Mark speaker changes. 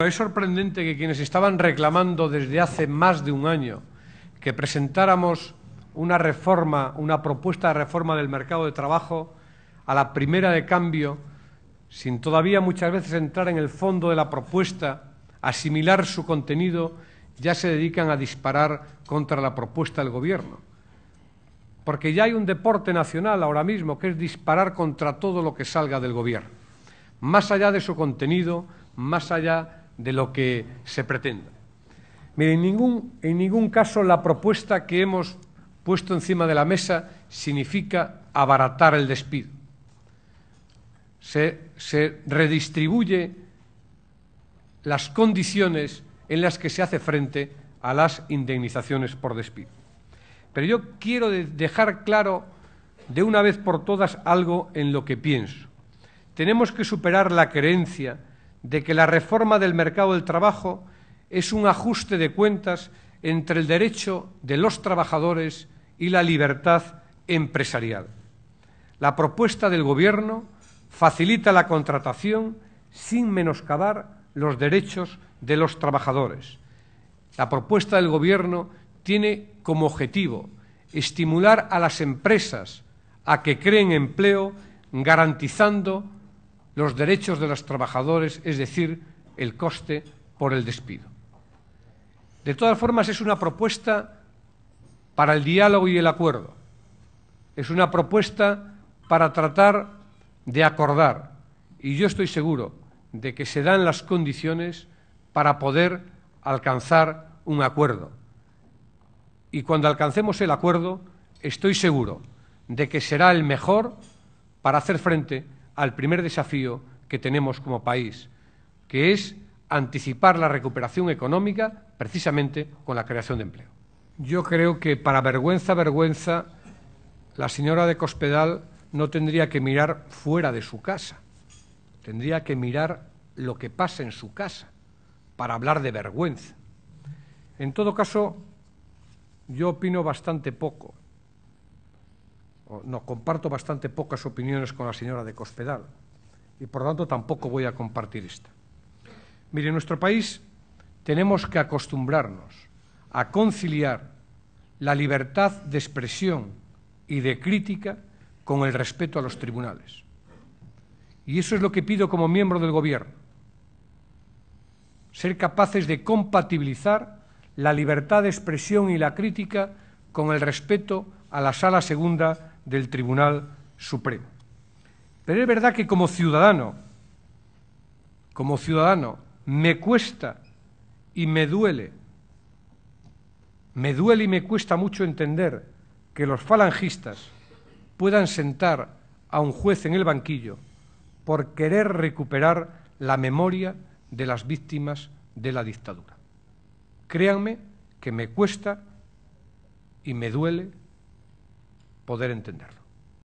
Speaker 1: Es sorprendente que quienes estaban reclamando desde hace más de un año que presentáramos una reforma, una propuesta de reforma del mercado de trabajo a la primera de cambio, sin todavía muchas veces entrar en el fondo de la propuesta, asimilar su contenido, ya se dedican a disparar contra la propuesta del Gobierno. Porque ya hay un deporte nacional ahora mismo que es disparar contra todo lo que salga del Gobierno, más allá de su contenido, más allá de lo que se pretenda. Mire, en ningún, caso la propuesta que hemos puesto encima de la mesa significa abaratar el despido. Se, se redistribuye las condiciones en las que se hace frente a las indemnizaciones por despido. Pero yo quiero dejar claro de una vez por todas algo en lo que pienso. Tenemos que superar la creencia de que la reforma del mercado del trabajo es un ajuste de cuentas entre el derecho de los trabajadores y la libertad empresarial. La propuesta del Gobierno facilita la contratación sin menoscabar los derechos de los trabajadores. La propuesta del Gobierno tiene como objetivo estimular a las empresas a que creen empleo garantizando los derechos de los trabajadores, es decir, el coste por el despido. De todas formas, es una propuesta para el diálogo y el acuerdo. Es una propuesta para tratar de acordar. Y yo estoy seguro de que se dan las condiciones para poder alcanzar un acuerdo. Y cuando alcancemos el acuerdo, estoy seguro de que será el mejor para hacer frente al primer desafío que tenemos como país, que es anticipar la recuperación económica precisamente con la creación de empleo. Yo creo que para vergüenza, vergüenza, la señora de Cospedal no tendría que mirar fuera de su casa, tendría que mirar lo que pasa en su casa para hablar de vergüenza. En todo caso, yo opino bastante poco no, comparto bastante pocas opiniones con la señora de Cospedal y por lo tanto tampoco voy a compartir esta. Mire, en nuestro país tenemos que acostumbrarnos a conciliar la libertad de expresión y de crítica con el respeto a los tribunales. Y eso es lo que pido como miembro del Gobierno. Ser capaces de compatibilizar la libertad de expresión y la crítica con el respeto a la sala segunda del Tribunal Supremo. Pero es verdad que como ciudadano, como ciudadano, me cuesta y me duele, me duele y me cuesta mucho entender que los falangistas puedan sentar a un juez en el banquillo por querer recuperar la memoria de las víctimas de la dictadura. Créanme que me cuesta y me duele poder entender.